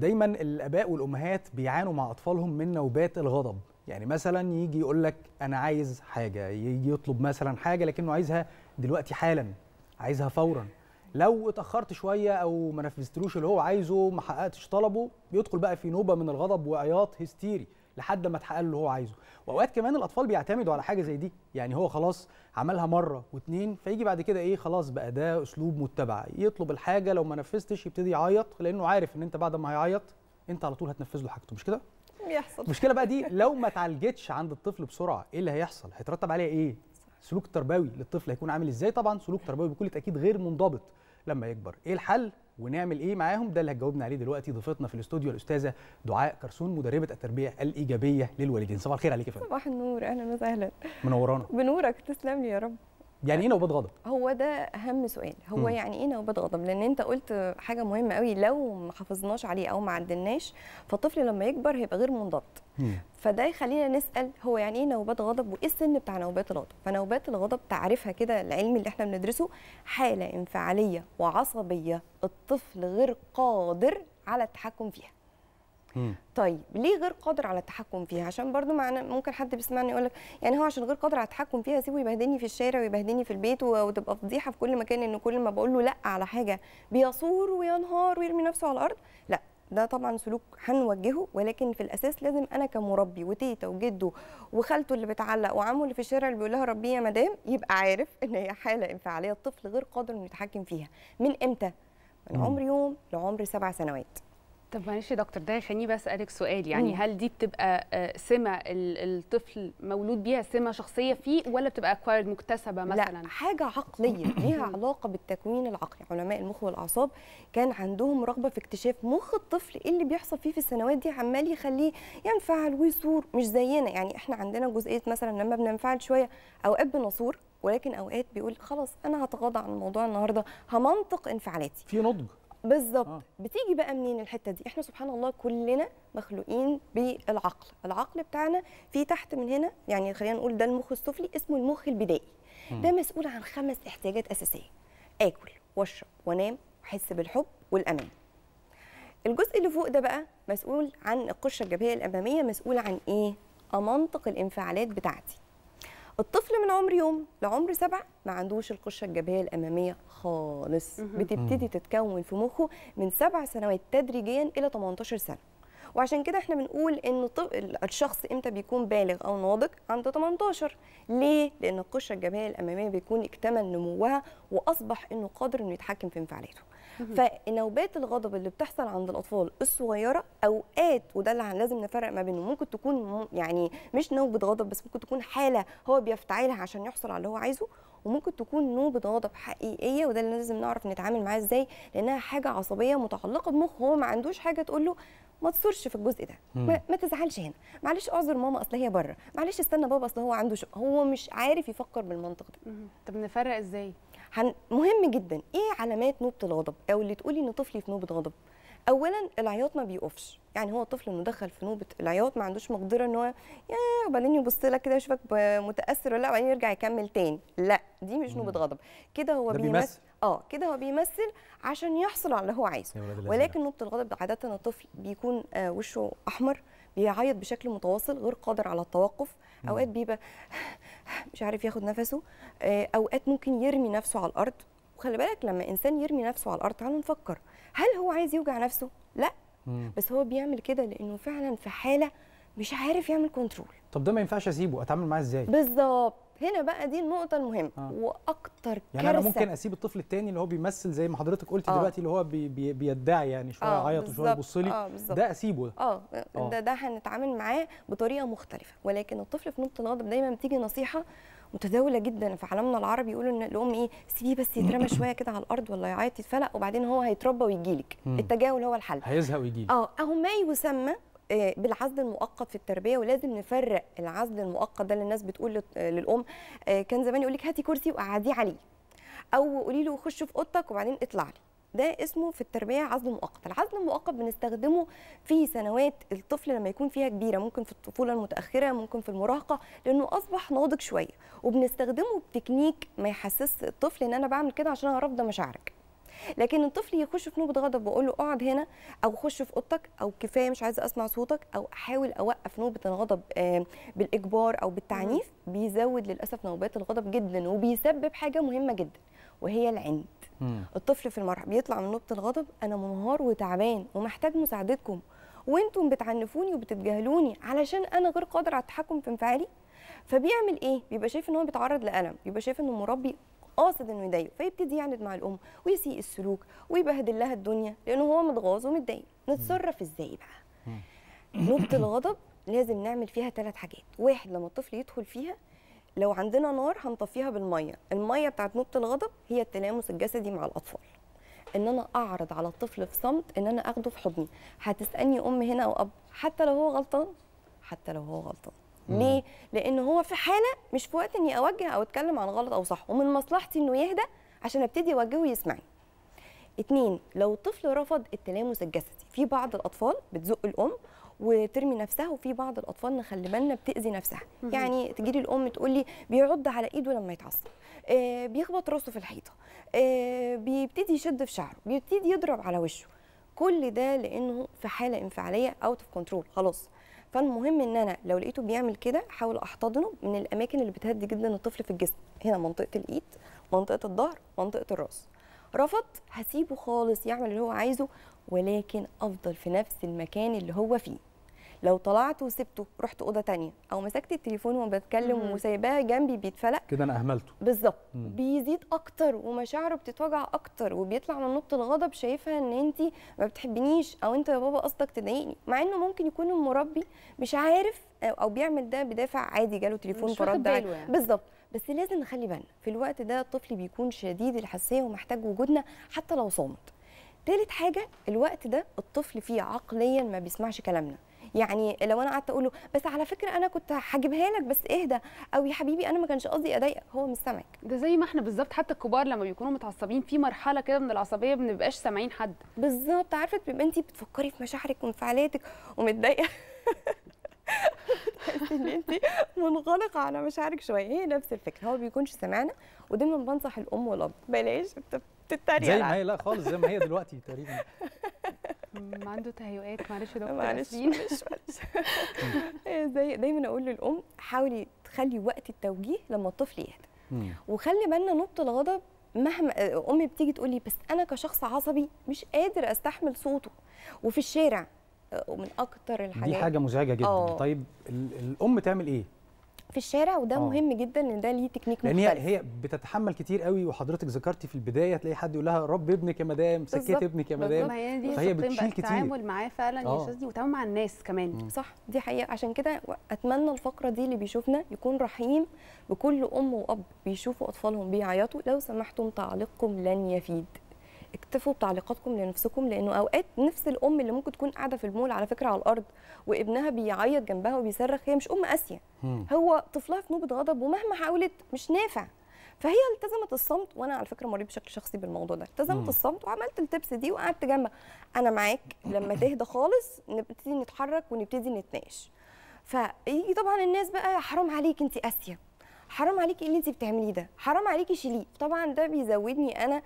دايما الاباء والامهات بيعانوا مع اطفالهم من نوبات الغضب يعني مثلا يجي يقول لك انا عايز حاجه يجي يطلب مثلا حاجه لكنه عايزها دلوقتي حالا عايزها فورا لو اتاخرت شويه او ما نفذتلوش اللي هو عايزه ما حققتش طلبه بيدخل بقى في نوبه من الغضب وعياط هستيري لحد ما تحقق له اللي هو عايزه واوقات كمان الاطفال بيعتمدوا على حاجه زي دي يعني هو خلاص عملها مره واتنين فيجي بعد كده ايه خلاص بقى ده اسلوب متبع يطلب الحاجه لو ما نفذتش يبتدي يعيط لانه عارف ان انت بعد ما هيعيط انت على طول هتنفذ له حاجته مش كده بيحصل المشكله بقى دي لو ما اتعالجتش عند الطفل بسرعه ايه اللي هيحصل هيترتب عليها ايه سلوك تربوي للطفل هيكون عامل ازاي طبعا سلوك تربوي بكل تاكيد غير منضبط لما يكبر ايه الحل ونعمل ايه معاهم ده اللي هتجاوبنا عليه دلوقتي ضيفتنا في الاستوديو الاستاذه دعاء كرسون مدربه التربيه الايجابيه للوالدين صباح الخير عليك يا فندم صباح النور اهلا وسهلا منورانا بنورك تسلم لي يا رب يعني ايه نوبات غضب هو ده اهم سؤال هو م. يعني ايه نوبات غضب لان انت قلت حاجه مهمه قوي لو ما حافظناش عليه او ما عدلناش فالطفل لما يكبر هيبقى غير منضبط فده يخلينا نسال هو يعني ايه نوبات غضب وايه السن بتاع نوبات الغضب فنوبات الغضب تعريفها كده العلمي اللي احنا بندرسه حاله انفعاليه وعصبيه الطفل غير قادر على التحكم فيها طيب ليه غير قادر على التحكم فيها عشان برضو معنا ممكن حد بيسمعني يقول لك يعني هو عشان غير قادر على التحكم فيها سيبه يبهدلني في الشارع ويبهدلني في البيت وتبقى فضيحه في كل مكان ان كل ما بقول له لا على حاجه بيثور وينهار ويرمي نفسه على الارض لا ده طبعا سلوك هنوجهه ولكن في الاساس لازم انا كمربي وتيتا وجده وخالته اللي بتعلق وعمه اللي في الشارع اللي بيقول لها ربيه يا مدام يبقى عارف ان هي حاله انفعاليه الطفل غير قادر انه يتحكم فيها من امتى من عمر يوم لعمر سبع سنوات طب معلش يا دكتور ده خليني بس اسالك سؤال يعني مم. هل دي بتبقى آه، سمه الطفل مولود بيها سمه شخصيه فيه ولا بتبقى اكوايرد مكتسبه مثلا لا حاجه عقليه ليها علاقه بالتكوين العقلي علماء المخ والاعصاب كان عندهم رغبه في اكتشاف مخ الطفل ايه اللي بيحصل فيه في السنوات دي عمال يخليه ينفعل ويصور مش زينا يعني احنا عندنا جزئيه مثلا لما بننفعل شويه اوقات بنصور ولكن اوقات بيقول خلاص انا هتغاضى عن الموضوع النهارده همنطق انفعالاتي في نضج بالظبط آه. بتيجي بقى منين الحته دي احنا سبحان الله كلنا مخلوقين بالعقل العقل بتاعنا في تحت من هنا يعني خلينا نقول ده المخ السفلي اسمه المخ البدائي ده مسؤول عن خمس احتياجات اساسيه اكل واشرب وانام واحس بالحب والامان الجزء اللي فوق ده بقى مسؤول عن القشره الجبهيه الاماميه مسؤول عن ايه امنطق الانفعالات بتاعتي الطفل من عمر يوم لعمر سبع ما عندوش القشره الجبهيه الاماميه خالص بتبتدي تتكون في مخه من سبع سنوات تدريجيا الى 18 سنه وعشان كده احنا بنقول ان الشخص امتى بيكون بالغ او ناضج عند 18 ليه لان القشره الجبهيه الاماميه بيكون اكتمل نموها واصبح انه قادر انه يتحكم في انفعالاته فنوبات الغضب اللي بتحصل عند الاطفال الصغيره اوقات وده اللي لازم نفرق ما بينه ممكن تكون يعني مش نوبه غضب بس ممكن تكون حاله هو بيفتعلها عشان يحصل على اللي هو عايزه وممكن تكون نوبه غضب حقيقيه وده اللي لازم نعرف نتعامل معاه ازاي لانها حاجه عصبيه متعلقه بمخه هو ما عندوش حاجه تقول له ما تصورش في الجزء ده ما, ما تزعلش هنا معلش اعذر ماما اصل هي بره معلش استنى بابا اصل هو عنده شو. هو مش عارف يفكر بالمنطق ده طب نفرق ازاي هن... مهم جدا ايه علامات نوبه الغضب او اللي تقولي ان طفلي في نوبه غضب اولا العياط ما بيقفش يعني هو الطفل المدخل في نوبه العياط ما عندوش مقدره ان هو يا وبعدين يبص لك كده يشوفك متاثر ولا لا وبعدين يرجع يكمل تاني لا دي مش نوبه غضب كده هو بيمثل اه كده هو بيمثل عشان يحصل على اللي هو عايزه ولكن نوبه الغضب عاده الطفل بيكون آه وشه احمر بيعيط بشكل متواصل غير قادر على التوقف اوقات بيبقى مش عارف ياخد نفسه آه، اوقات ممكن يرمي نفسه على الارض وخلي بالك لما انسان يرمي نفسه على الارض تعالوا نفكر هل هو عايز يوجع نفسه لا بس هو بيعمل كده لانه فعلا في حاله مش عارف يعمل كنترول طب ده ما ينفعش اسيبه اتعامل معاه ازاي بالظبط هنا بقى دي النقطه المهمه آه. واكتر كارثه يعني انا ممكن اسيب الطفل التاني اللي هو بيمثل زي ما حضرتك قلتي آه. دلوقتي اللي هو بي بي بيدعي يعني شويه آه عيط وشويه يبص لي آه ده اسيبه ده آه،, اه ده ده هنتعامل معاه بطريقه مختلفه ولكن الطفل في نقطه الغضب دايما بتيجي نصيحه متداوله جدا في عالمنا العربي يقولوا ان الام ايه سيبيه بس يترمى شويه كده على الارض ولا يعيط يتفلق وبعدين هو هيتربى ويجي لك التجاهل هو الحل هيزهق ويجي اه او ما يسمى آه، بالعزل المؤقت في التربيه ولازم نفرق العزل المؤقت ده اللي الناس بتقول آه، للام آه، كان زمان يقول لك هاتي كرسي وقعديه عليه او قولي له خش في اوضتك وبعدين اطلع لي ده اسمه في التربيه عزل مؤقت العزل المؤقت بنستخدمه في سنوات الطفل لما يكون فيها كبيره ممكن في الطفوله المتاخره ممكن في المراهقه لانه اصبح ناضج شويه وبنستخدمه بتكنيك ما يحسس الطفل ان انا بعمل كده عشان انا رافضه مشاعرك لكن الطفل يخش في نوبه غضب واقول له اقعد هنا او خش في اوضتك او كفايه مش عايزه اسمع صوتك او احاول اوقف نوبه الغضب بالاجبار او بالتعنيف بيزود للاسف نوبات الغضب جدا وبيسبب حاجه مهمه جدا وهي العند الطفل في المرحله بيطلع من نوبه الغضب انا منهار وتعبان ومحتاج مساعدتكم وانتم بتعنفوني وبتتجاهلوني علشان انا غير قادر على التحكم في انفعالي فبيعمل ايه بيبقى شايف ان هو بيتعرض لالم يبقى شايف ان المربي قاصد انه يضايقه فيبتدي يعند مع الام ويسيء السلوك ويبهدل لها الدنيا لانه هو متغاظ ومتضايق نتصرف ازاي بقى نقطه الغضب لازم نعمل فيها ثلاث حاجات واحد لما الطفل يدخل فيها لو عندنا نار هنطفيها بالميه الميه بتاعت نقطه الغضب هي التلامس الجسدي مع الاطفال ان انا اعرض على الطفل في صمت ان انا اخده في حضني هتسالني ام هنا او اب حتى لو هو غلطان حتى لو هو غلطان ليه؟ لان هو في حاله مش في وقت اني اوجه او اتكلم عن غلط او صح ومن مصلحتي انه يهدى عشان ابتدي اوجهه ويسمعني. اتنين لو الطفل رفض التلامس الجسدي في بعض الاطفال بتزق الام وترمي نفسها وفي بعض الاطفال نخلي بالنا بتاذي نفسها يعني تجيلي الام تقول لي بيعض على ايده لما يتعصب آه بيخبط راسه في الحيطه آه بيبتدي يشد في شعره بيبتدي يضرب على وشه كل ده لانه في حاله انفعاليه اوت اوف كنترول خلاص فالمهم ان انا لو لقيته بيعمل كده احاول احتضنه من الاماكن اللي بتهدي جدا الطفل في الجسم هنا منطقه الايد منطقه الظهر منطقه الراس رفض هسيبه خالص يعمل اللي هو عايزه ولكن افضل في نفس المكان اللي هو فيه لو طلعت وسبته رحت اوضه تانية او مسكت التليفون وانا بتكلم وسايباه جنبي بيتفلق كده انا اهملته بالظبط بيزيد اكتر ومشاعره بتتوجع اكتر وبيطلع من نقطه الغضب شايفها ان انت ما بتحبنيش او انت يا بابا قصدك تضايقني مع انه ممكن يكون المربي مش عارف او بيعمل ده بدافع عادي جاله تليفون فرد يعني. بالظبط بس لازم نخلي بالنا في الوقت ده الطفل بيكون شديد الحساسيه ومحتاج وجودنا حتى لو صامت تالت حاجه الوقت ده الطفل فيه عقليا ما بيسمعش كلامنا يعني لو انا قعدت اقول له بس على فكره انا كنت هجيبها لك بس اهدى او يا حبيبي انا ما كانش قصدي اضايقك هو مش سامعك ده زي ما احنا بالظبط حتى الكبار لما بيكونوا متعصبين في مرحله كده من العصبيه ما بنبقاش سامعين حد بالظبط عارفه بيبقى انت بتفكري في مشاعرك وانفعالاتك ومتضايقه ان انت منغلقه على مشاعرك شويه هي نفس الفكره هو بيكونش سامعنا ودايما بنصح الام والاب بلاش بتتريق زي ما هي لا خالص زي ما هي دلوقتي تقريبا عنده تهيؤات معلش دكتور معلش معلش معلش إيه، دايما اقول للام حاولي تخلي وقت التوجيه لما الطفل يهدى وخلي بالنا نط الغضب مهما آه، امي بتيجي تقول لي بس انا كشخص عصبي مش قادر استحمل صوته وفي الشارع آه، ومن اكتر الحاجات دي حاجه مزعجه جدا أوه. طيب الام تعمل ايه في الشارع وده أوه. مهم جدا ان ده ليه تكنيك مختلف يعني هي بتتحمل كتير قوي وحضرتك ذكرتي في البدايه تلاقي حد يقول لها رب ابنك يا مدام سكت ابنك يا مدام فهي بتشيل كتير التعامل معاه فعلا يا آه. استاذي وتعامل مع الناس كمان مم. صح دي حقيقه عشان كده اتمنى الفقره دي اللي بيشوفنا يكون رحيم بكل ام واب بيشوفوا اطفالهم بيعيطوا لو سمحتم تعليقكم لن يفيد اكتفوا بتعليقاتكم لنفسكم لانه اوقات نفس الام اللي ممكن تكون قاعده في المول على فكره على الارض وابنها بيعيط جنبها وبيصرخ هي مش ام قاسيه هو طفلها في نوبه غضب ومهما حاولت مش نافع فهي التزمت الصمت وانا على فكره مريت بشكل شخصي بالموضوع ده التزمت مم. الصمت وعملت التبس دي وقعدت جنبها انا معاك لما تهدى خالص نبتدي نتحرك ونبتدي نتناقش فيجي طبعا الناس بقى حرام عليك انت قاسيه حرام عليكي إيه اللي انت بتعمليه ده حرام عليكي شيليه طبعا ده بيزودني انا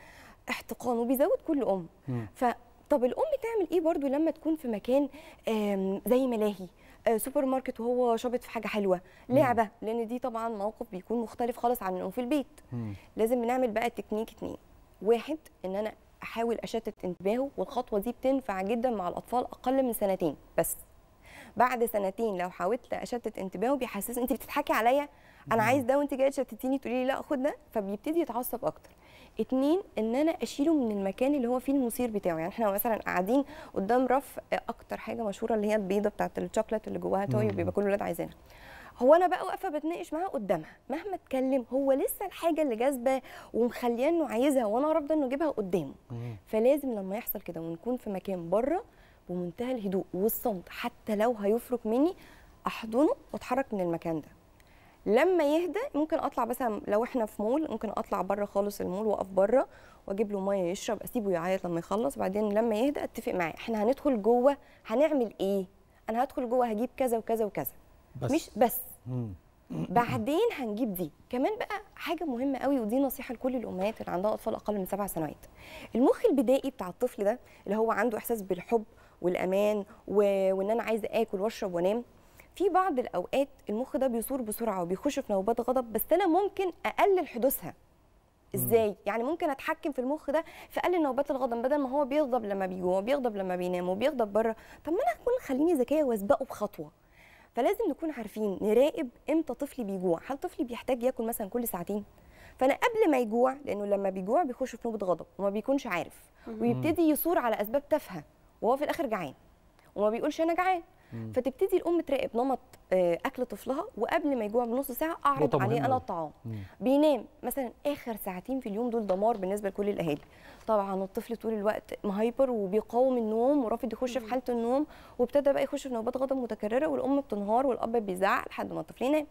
احتقان وبيزود كل ام ف طب الام بتعمل ايه برضو لما تكون في مكان زي ملاهي آه، سوبر ماركت وهو شابط في حاجه حلوه لعبه لان دي طبعا موقف بيكون مختلف خالص عن النوم في البيت مم. لازم نعمل بقى تكنيك اتنين واحد ان انا احاول اشتت انتباهه والخطوه دي بتنفع جدا مع الاطفال اقل من سنتين بس بعد سنتين لو حاولت اشتت انتباهه بيحسس انت بتضحكي عليا انا عايز ده وانت جايه تشتتيني تقولي لي لا خد ده فبيبتدي يتعصب اكتر اتنين ان انا اشيله من المكان اللي هو فيه المثير بتاعه يعني احنا مثلا قاعدين قدام رف آه، اكتر حاجه مشهوره اللي هي البيضه بتاعه الشوكليت اللي جواها توي بيبقى كل الولاد عايزينها هو انا بقى واقفه بتناقش معاه قدامها مهما اتكلم هو لسه الحاجه اللي جاذبه ومخليه انه عايزها وانا رافضه انه اجيبها قدامه فلازم لما يحصل كده ونكون في مكان بره بمنتهى الهدوء والصمت حتى لو هيفرق مني احضنه واتحرك من المكان ده لما يهدى ممكن اطلع مثلا لو احنا في مول ممكن اطلع بره خالص المول واقف بره واجيب له ميه يشرب اسيبه يعيط لما يخلص بعدين لما يهدى اتفق معاه احنا هندخل جوه هنعمل ايه انا هدخل جوه هجيب كذا وكذا وكذا بس. مش بس بعدين هنجيب دي كمان بقى حاجه مهمه قوي ودي نصيحه لكل الامهات اللي عندها اطفال اقل من سبع سنوات المخ البدائي بتاع الطفل ده اللي هو عنده احساس بالحب والامان و... وان انا عايزه اكل واشرب وانام في بعض الاوقات المخ ده بيثور بسرعه وبيخش في نوبات غضب بس انا ممكن اقلل حدوثها ازاي يعني ممكن اتحكم في المخ ده في اقل نوبات الغضب بدل ما هو بيغضب لما بيجوع وبيغضب لما بينام وبيغضب بره طب ما انا اكون خليني ذكيه واسبقه بخطوه فلازم نكون عارفين نراقب امتى طفلي بيجوع هل طفلي بيحتاج ياكل مثلا كل ساعتين فانا قبل ما يجوع لانه لما بيجوع بيخش في نوبه غضب وما بيكونش عارف ويبتدي يثور على اسباب تافهه وهو في الاخر جعان وما بيقولش انا جعان فتبتدي الام تراقب نمط آه، اكل طفلها وقبل ما يجوع بنص ساعه اعرض عليه انا الطعام بينام مثلا اخر ساعتين في اليوم دول دمار بالنسبه لكل الاهالي طبعا الطفل طول الوقت مهايبر وبيقاوم النوم ورافض يخش في حاله النوم وابتدى بقى يخش في نوبات غضب متكرره والام بتنهار والاب بيزعق لحد ما الطفل ينام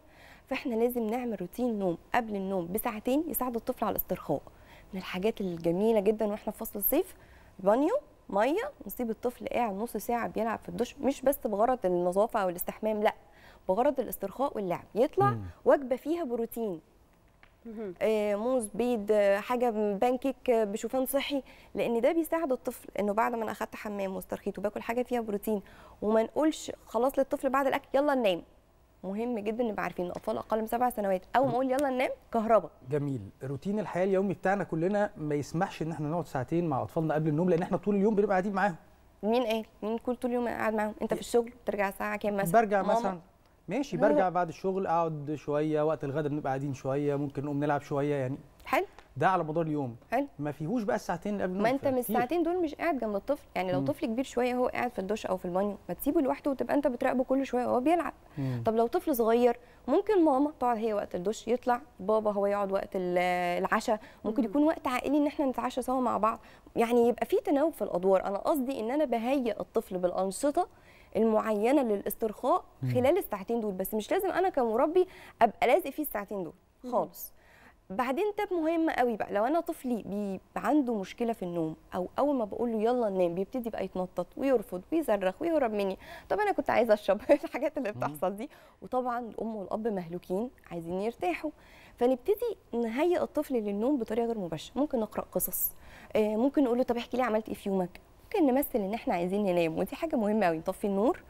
فاحنا لازم نعمل روتين نوم قبل النوم بساعتين يساعد الطفل على الاسترخاء من الحاجات الجميله جدا واحنا في فصل الصيف بانيو ميه نسيب الطفل قاعد نص ساعه بيلعب في الدش مش بس بغرض النظافه او الاستحمام لا بغرض الاسترخاء واللعب يطلع مم. وجبه فيها بروتين آه موز بيض حاجه بانكيك آه، بشوفان صحي لان ده بيساعد الطفل انه بعد ما انا اخدت حمام واسترخيت وباكل حاجه فيها بروتين وما نقولش خلاص للطفل بعد الاكل يلا ننام مهم جدا نبقى عارفين ان اطفال اقل من سبع سنوات اول ما اقول يلا ننام كهرباء جميل روتين الحياه اليومي بتاعنا كلنا ما يسمحش ان احنا نقعد ساعتين مع اطفالنا قبل النوم لان احنا طول اليوم بنبقى قاعدين معاهم مين قال مين كل طول اليوم قاعد معاهم انت في الشغل بترجع الساعه كام مثلا برجع ماما. مثلا ماشي برجع بعد الشغل اقعد شويه وقت الغداء بنبقى قاعدين شويه ممكن نقوم نلعب شويه يعني حلو ده على مدار اليوم حلو ما فيهوش بقى الساعتين اللي قبل النوم ما انت من الساعتين دول مش قاعد جنب الطفل يعني لو مم. طفل كبير شويه هو قاعد في الدش او في البانيو ما تسيبه لوحده وتبقى انت بتراقبه كل شويه وهو بيلعب مم. طب لو طفل صغير ممكن ماما تقعد هي وقت الدش يطلع بابا هو يقعد وقت العشاء ممكن يكون وقت عائلي ان احنا نتعشى سوا مع بعض يعني يبقى في تناوب في الادوار انا قصدي ان انا بهيئ الطفل بالانشطه المعينه للاسترخاء خلال الساعتين دول بس مش لازم انا كمربي ابقى لازق فيه الساعتين دول خالص بعدين تاب مهم قوي بقى لو انا طفلي بي عنده مشكله في النوم او اول ما بقول له يلا ننام بيبتدي بقى يتنطط ويرفض ويصرخ ويهرب مني طب انا كنت عايزه اشرب الحاجات اللي بتحصل دي وطبعا الام والاب مهلوكين عايزين يرتاحوا فنبتدي نهيئ الطفل للنوم بطريقه غير مباشره ممكن نقرا قصص آه، ممكن نقول له طب احكي لي عملت ايه في يومك ممكن نمثل ان احنا عايزين ننام ودي حاجه مهمه قوي نطفي النور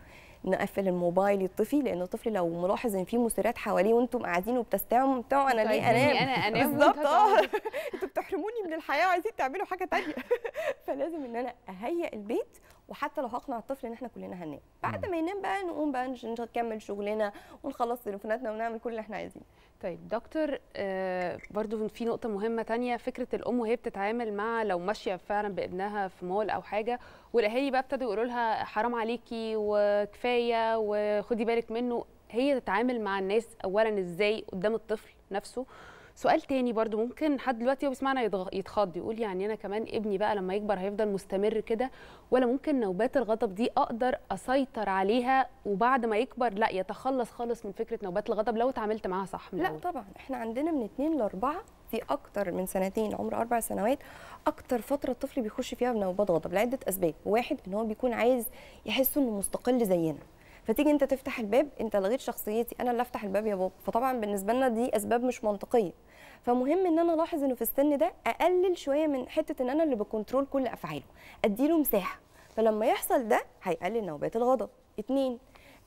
نقفل الموبايل يطفي لان طفلي لو ملاحظ ان في مسيرات حواليه وانتم قاعدين وبتستمعوا بتاع انا ليه طيب، انام انا انام بالظبط اه انتوا بتحرموني من الحياه وعايزين تعملوا حاجه ثانيه فلازم ان انا اهيئ البيت وحتى لو هقنع الطفل ان احنا كلنا هننام بعد ما ينام بقى نقوم بقى نكمل شغلنا ونخلص تليفوناتنا ونعمل كل اللي احنا عايزينه طيب دكتور آه، برضو في نقطة مهمة تانية فكرة الأم وهي بتتعامل مع لو ماشية فعلا بابنها في مول أو حاجة والأهالي بقى ابتدوا يقولوا لها حرام عليكي وكفاية وخدي بالك منه هي تتعامل مع الناس أولا إزاي قدام الطفل نفسه سؤال تاني برضو ممكن حد دلوقتي هو بيسمعنا يتخض يقول يعني انا كمان ابني بقى لما يكبر هيفضل مستمر كده ولا ممكن نوبات الغضب دي اقدر اسيطر عليها وبعد ما يكبر لا يتخلص خالص من فكره نوبات الغضب لو اتعاملت معاها صح من لا أول. طبعا احنا عندنا من 2 ل 4 في اكتر من سنتين عمر اربع سنوات اكتر فتره الطفل بيخش فيها بنوبات غضب لعده اسباب واحد ان هو بيكون عايز يحس انه مستقل زينا فتيجي انت تفتح الباب انت لغيت شخصيتي انا اللي افتح الباب يا بابا فطبعا بالنسبه لنا دي اسباب مش منطقيه فمهم ان انا الاحظ انه في السن ده اقلل شويه من حته ان انا اللي بكنترول كل افعاله اديله مساحه فلما يحصل ده هيقلل نوبات الغضب اتنين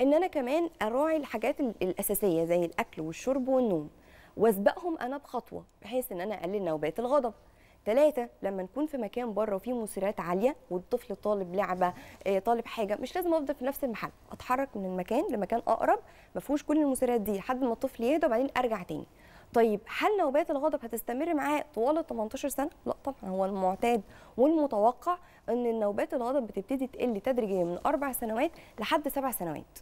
ان انا كمان اراعي الحاجات الاساسيه زي الاكل والشرب والنوم واسبقهم انا بخطوه بحيث ان انا اقلل نوبات الغضب ثلاثة لما نكون في مكان بره وفيه مثيرات عالية والطفل طالب لعبة آه، طالب حاجة مش لازم أفضل في نفس المحل أتحرك من المكان لمكان أقرب ما فيهوش كل المثيرات دي لحد ما الطفل يهدى وبعدين أرجع تاني طيب هل نوبات الغضب هتستمر معاه طوال ال 18 سنه؟ لا طبعا هو المعتاد والمتوقع ان نوبات الغضب بتبتدي تقل تدريجيا من اربع سنوات لحد سبع سنوات.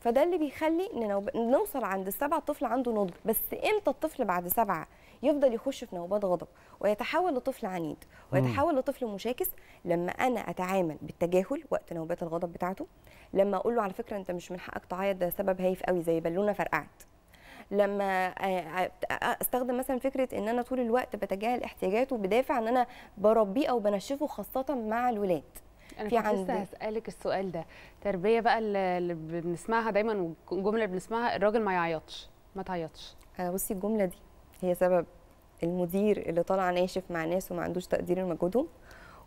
فده اللي بيخلي ان نوصل عند السبعه الطفل عنده نضج، بس امتى الطفل بعد سبعه يفضل يخش في نوبات غضب ويتحول لطفل عنيد ويتحول لطفل مشاكس لما انا اتعامل بالتجاهل وقت نوبات الغضب بتاعته لما اقول له على فكره انت مش من حقك تعيط ده سبب هايف قوي زي بالونه فرقعت لما استخدم مثلا فكره ان انا طول الوقت بتجاهل احتياجاته بدافع ان انا بربيه او بنشفه خاصه مع الولاد أنا في عندي لسه هسألك السؤال ده تربية بقى اللي بنسمعها دايما والجملة اللي بنسمعها الراجل ما يعيطش ما تعيطش آه، بصي الجملة دي هي سبب المدير اللي طالع ناشف مع ناس وما عندوش تقدير لمجهودهم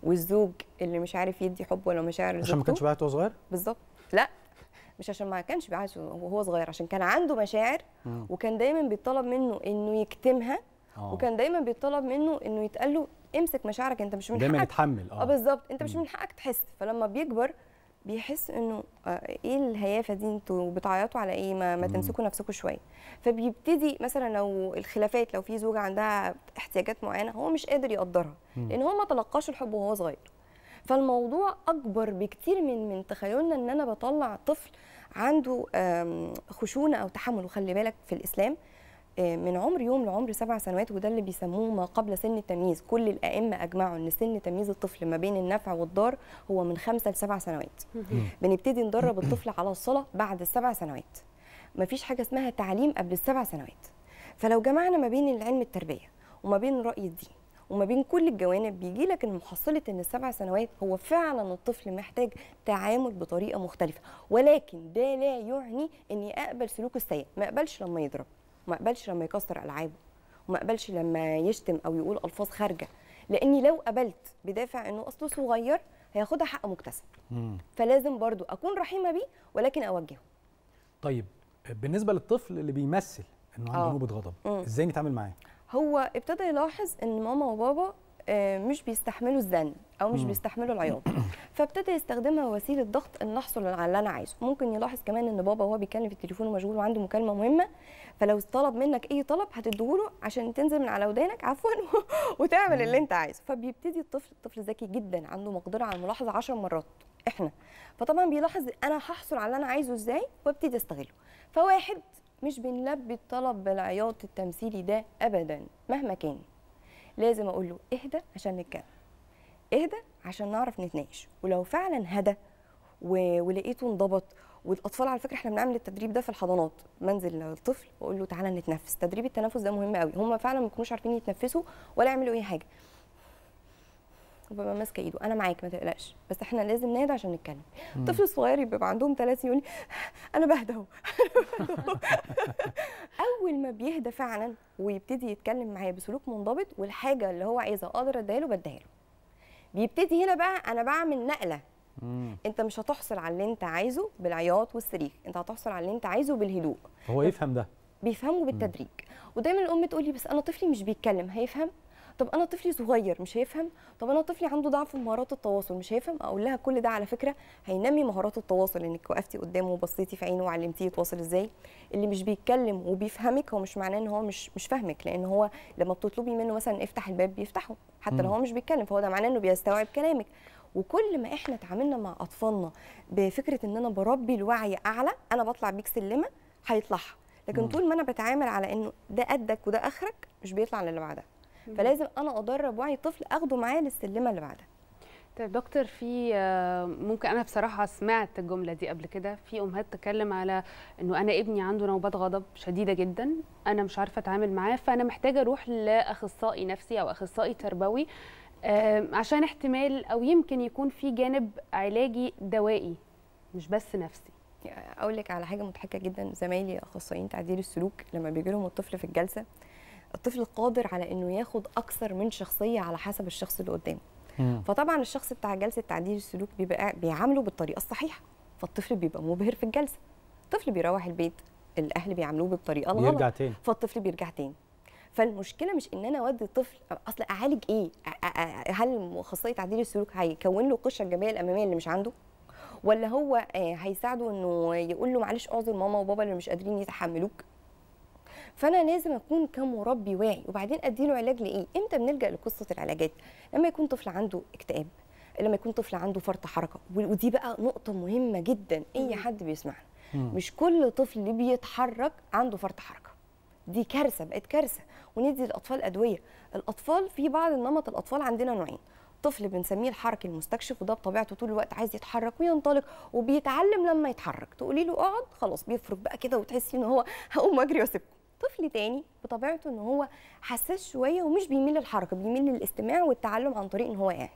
والزوج اللي مش عارف يدي حب ولا مشاعر عشان ما كانش بيعيط وهو صغير بالظبط لا مش عشان ما كانش بيعيط وهو صغير عشان كان عنده مشاعر وكان دايما بيطلب منه انه يكتمها أوه. وكان دايما بيطلب منه انه يتقال له امسك مشاعرك انت مش من حقك دايما يتحمل آه. اه بالظبط انت مش من حقك تحس فلما بيكبر بيحس انه آه، ايه الهيافه دي انتوا بتعيطوا على ايه ما, ما تمسكوا نفسكم شويه فبيبتدي مثلا لو الخلافات لو في زوجه عندها احتياجات معينه هو مش قادر يقدرها لان هو ما تلقاش الحب وهو صغير فالموضوع اكبر بكتير من من تخيلنا ان انا بطلع طفل عنده خشونه او تحمل وخلي بالك في الاسلام آه، من عمر يوم لعمر سبع سنوات وده اللي بيسموه ما قبل سن التمييز كل الائمه اجمعوا ان سن تمييز الطفل ما بين النفع والضار هو من خمسه لسبع سنوات بنبتدي ندرب الطفل على الصلاه بعد السبع سنوات مفيش حاجه اسمها تعليم قبل السبع سنوات فلو جمعنا ما بين العلم التربيه وما بين راي الدين وما بين كل الجوانب بيجي لك ان محصله ان السبع سنوات هو فعلا الطفل محتاج تعامل بطريقه مختلفه ولكن ده لا يعني اني اقبل سلوكه السيء ما اقبلش لما يضرب وما اقبلش لما يكسر العابه وما اقبلش لما يشتم او يقول الفاظ خارجه لاني لو قبلت بدافع انه اصله صغير هياخدها حق مكتسب فلازم برضو اكون رحيمه بيه ولكن اوجهه طيب بالنسبه للطفل اللي بيمثل انه عنده آه. نوبه غضب ازاي نتعامل معاه هو ابتدى يلاحظ ان ماما وبابا آه، مش بيستحملوا الزن او مش بيستحملوا العياط فابتدى يستخدمها وسيله ضغط ان احصل على اللي انا عايزه ممكن يلاحظ كمان ان بابا وهو بيتكلم في التليفون ومشغول وعنده مكالمه مهمه فلو طلب منك اي طلب هتديهوله عشان تنزل من على ودانك عفوا وتعمل اللي انت عايزه فبيبتدي الطفل الطفل ذكي جدا عنده مقدره على الملاحظه 10 مرات احنا فطبعا بيلاحظ انا هحصل على اللي انا عايزه ازاي وابتدي استغله فواحد مش بنلبي الطلب بالعياط التمثيلي ده ابدا مهما كان لازم اقول له اهدى عشان نتكلم اهدى عشان نعرف نتناقش ولو فعلا هدى و... ولقيته انضبط والاطفال على فكره احنا بنعمل التدريب ده في الحضانات منزل الطفل واقول له تعالى نتنفس تدريب التنفس ده مهم قوي هم فعلا ما بيكونوش عارفين يتنفسوا ولا يعملوا اي حاجه وببقى ماسكه ايده انا معاك ما تقلقش بس احنا لازم نهدى عشان نتكلم الطفل الصغير بيبقى عندهم ثلاث يقول انا بهدى اهو اول ما بيهدى فعلا ويبتدي يتكلم معايا بسلوك منضبط والحاجه اللي هو عايزها اقدر اديها له بديها له بيبتدي هنا بقى انا بعمل نقله مم. انت مش هتحصل على اللي انت عايزه بالعياط والصريخ انت هتحصل على اللي انت عايزه بالهدوء هو يفهم ده بيفهمه بالتدريج ودايما الام تقول لي بس انا طفلي مش بيتكلم هيفهم طب انا طفلي صغير مش هيفهم طب انا طفلي عنده ضعف في مهارات التواصل مش هيفهم اقول لها كل ده على فكره هينمي مهارات التواصل انك وقفتي قدامه وبصيتي في عينه وعلمتيه يتواصل ازاي اللي مش بيتكلم وبيفهمك هو مش معناه ان هو مش مش فاهمك لان هو لما بتطلبي منه مثلا افتح الباب بيفتحه حتى لو هو مش بيتكلم فهو ده معناه انه بيستوعب كلامك وكل ما احنا تعاملنا مع اطفالنا بفكره ان انا بربي الوعي اعلى انا بطلع بيك سلمه هيطلعها لكن طول ما انا بتعامل على انه ده قدك وده اخرك مش بيطلع للي بعدها فلازم انا ادرب وعي الطفل اخده معايا للسلمه اللي بعدها طيب دكتور في آه، ممكن انا بصراحه سمعت الجمله دي قبل كده في امهات تتكلم على انه انا ابني عنده نوبات غضب شديده جدا انا مش عارفه اتعامل معاه فانا محتاجه اروح لاخصائي نفسي او اخصائي تربوي عشان احتمال او يمكن يكون في جانب علاجي دوائي مش بس نفسي اقول لك على حاجه مضحكه جدا زمايلي اخصائيين تعديل السلوك لما بيجي لهم الطفل في الجلسه الطفل قادر على انه ياخد اكثر من شخصيه على حسب الشخص اللي قدامه فطبعا الشخص بتاع جلسه تعديل السلوك بيبقى بيعامله بالطريقه الصحيحه فالطفل بيبقى مبهر في الجلسه الطفل بيروح البيت الاهل بيعاملوه بالطريقه الغلط بيرجع تاني فالطفل بيرجع تاني فالمشكله مش ان انا اودي طفل اصل اعالج ايه هل اخصائي تعديل السلوك هيكون له قشره الجانبيه الاماميه اللي مش عنده ولا هو آه، هيساعده انه يقول له معلش اعذر ماما وبابا اللي مش قادرين يتحملوك فانا لازم اكون كمربي واعي وبعدين اديله علاج لايه امتى بنلجا لقصه العلاجات لما يكون طفل عنده اكتئاب لما يكون طفل عنده فرط حركه ودي بقى نقطه مهمه جدا اي حد بيسمعنا مش كل طفل بيتحرك عنده فرط حركه دي كارثه بقت كارثه وندي الاطفال ادويه الاطفال في بعض النمط الاطفال عندنا نوعين طفل بنسميه الحركي المستكشف وده بطبيعته طول الوقت عايز يتحرك وينطلق وبيتعلم لما يتحرك تقولي له اقعد خلاص بيفرك بقى كده وتحسي ان هو هقوم اجري واسيبكم طفل تاني بطبيعته ان هو حساس شويه ومش بيميل للحركه بيميل للاستماع والتعلم عن طريق ان هو قاعد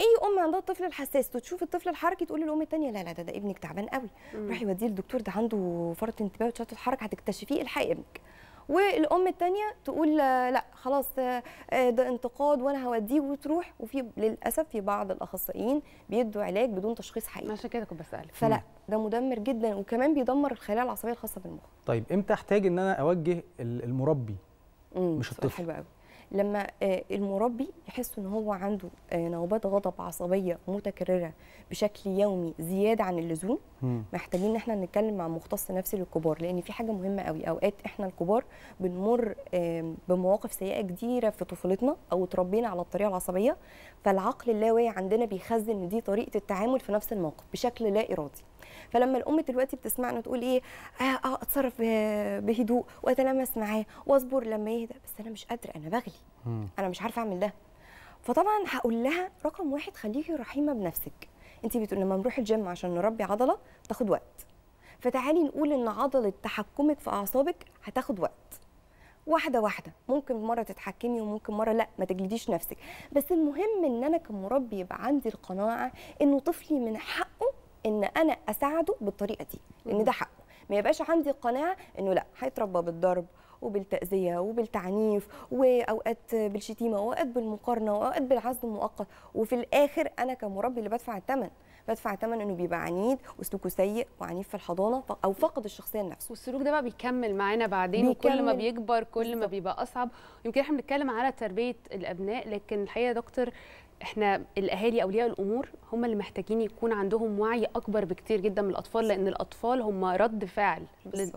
اي ام عندها الطفل الحساس تشوف الطفل الحركي تقول للام الثانيه لا لا ده, ده ابنك تعبان قوي روحي وديه للدكتور ده عنده فرط انتباه وتشتت حركه هتكتشفيه الحقي ابنك والام الثانيه تقول لا خلاص آه، آه، ده انتقاد وانا هوديه وتروح وفي للاسف في بعض الاخصائيين بيدوا علاج بدون تشخيص حقيقي عشان كده كنت بسالك فلا ده مدمر جدا وكمان بيدمر الخلايا العصبيه الخاصه بالمخ طيب امتى احتاج ان انا اوجه المربي مش الطفل حلو قوي لما آه، المربي يحس ان هو عنده آه، نوبات غضب عصبيه متكرره بشكل يومي زياده عن اللزوم محتاجين ان احنا نتكلم مع مختص نفسي للكبار لان في حاجه مهمه قوي اوقات احنا الكبار بنمر آه، بمواقف سيئه كتيره في طفولتنا او اتربينا على الطريقه العصبيه فالعقل اللاواعي عندنا بيخزن ان دي طريقه التعامل في نفس الموقف بشكل لا ارادي فلما الام دلوقتي بتسمعنا تقول ايه اه, آه، اتصرف بهدوء واتلامس معاه واصبر لما يهدى بس انا مش قادره انا بغلي م. انا مش عارفه اعمل ده فطبعا هقول لها رقم واحد خليكي رحيمه بنفسك انت بتقول لما نروح الجيم عشان نربي عضله تاخد وقت فتعالي نقول ان عضله تحكمك في اعصابك هتاخد وقت واحده واحده ممكن مره تتحكمي وممكن مره لا ما تجلديش نفسك بس المهم ان انا كمربي يبقى عندي القناعه انه طفلي من حقه ان انا اساعده بالطريقه دي لان ده حقه ما يبقاش عندي قناعه انه لا هيتربى بالضرب وبالتأذية وبالتعنيف وأوقات بالشتيمة وأوقات بالمقارنة وأوقات بالعزل المؤقت وفي الآخر أنا كمربي اللي بدفع الثمن بدفع ثمن انه بيبقى عنيد وسلوكه سيء وعنيف في الحضانه او فقد الشخصيه لنفسه والسلوك ده بقى بيكمل معانا بعدين بيكمل. وكل ما بيكبر كل ما بيبقى اصعب يمكن احنا بنتكلم على تربيه الابناء لكن الحقيقه دكتور احنا الاهالي اولياء الامور هم اللي محتاجين يكون عندهم وعي اكبر بكتير جدا من الاطفال لان الاطفال هم رد فعل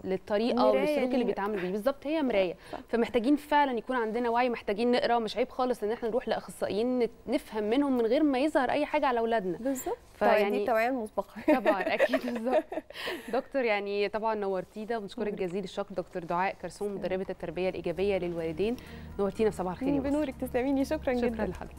للطريقه والسلوك اللي بيتعاملوا بيه بالظبط هي مرايه فمحتاجين فعلا يكون عندنا وعي محتاجين نقرا مش عيب خالص ان احنا نروح لاخصائيين نفهم منهم من غير ما يظهر اي حاجه على اولادنا بالظبط فيعني طيب، التوعيه المسبقه طبعا اكيد بالظبط دكتور يعني طبعا نورتينا بنشكرك جزيل الشكر دكتور دعاء كرسوم مدربه التربيه الايجابيه للوالدين نورتينا صباح الخير بنورك تسلميني شكرا, شكرا جدا شكرا لحضرتك